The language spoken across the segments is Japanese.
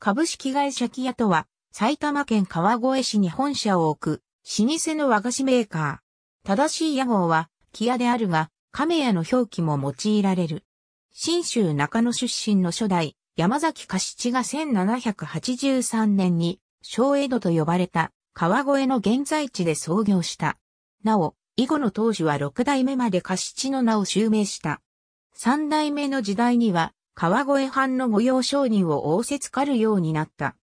株式会社キヤとは、埼玉県川越市に本社を置く、老舗の和菓子メーカー。正しい屋号は、キヤであるが、亀屋の表記も用いられる。新州中野出身の初代、山崎加地が1783年に、小江戸と呼ばれた、川越の現在地で創業した。なお、以後の当主は6代目まで加地の名を襲名した。3代目の時代には、川越藩の御用商人を仰せつかるようになった。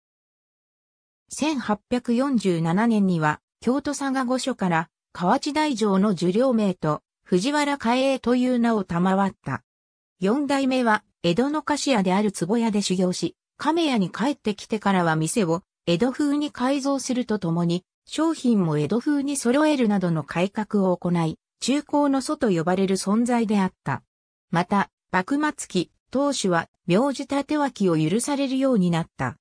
1847年には、京都佐賀御所から河内大城の受領名と藤原海栄という名を賜った。四代目は江戸の菓子屋である壺屋で修行し、亀屋に帰ってきてからは店を江戸風に改造するとともに、商品も江戸風に揃えるなどの改革を行い、中高の祖と呼ばれる存在であった。また、幕末期、当主は名字立て脇を許されるようになった。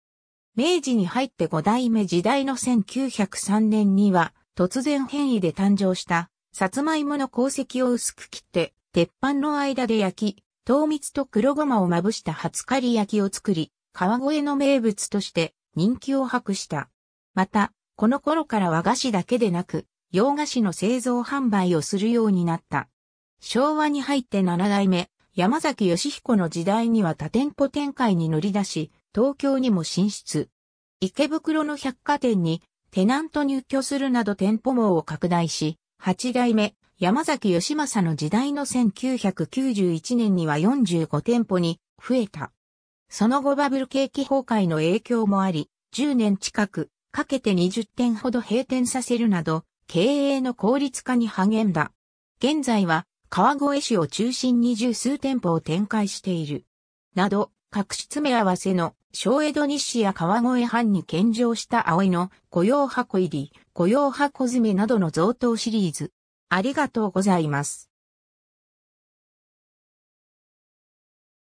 明治に入って五代目時代の1903年には突然変異で誕生したさつまいもの鉱石を薄く切って鉄板の間で焼き、糖蜜と黒ごまをまぶした初刈り焼きを作り、川越の名物として人気を博した。また、この頃から和菓子だけでなく、洋菓子の製造販売をするようになった。昭和に入って7代目、山崎義彦の時代には多店舗展開に乗り出し、東京にも進出。池袋の百貨店にテナント入居するなど店舗網を拡大し、8代目山崎義正の時代の1991年には45店舗に増えた。その後バブル景気崩壊の影響もあり、10年近くかけて20店ほど閉店させるなど、経営の効率化に励んだ。現在は川越市を中心に十数店舗を展開している。など、各種詰め合わせの小江戸日や川越藩に献上した葵の御用箱入り、御用箱詰めなどの贈答シリーズ。ありがとうございます。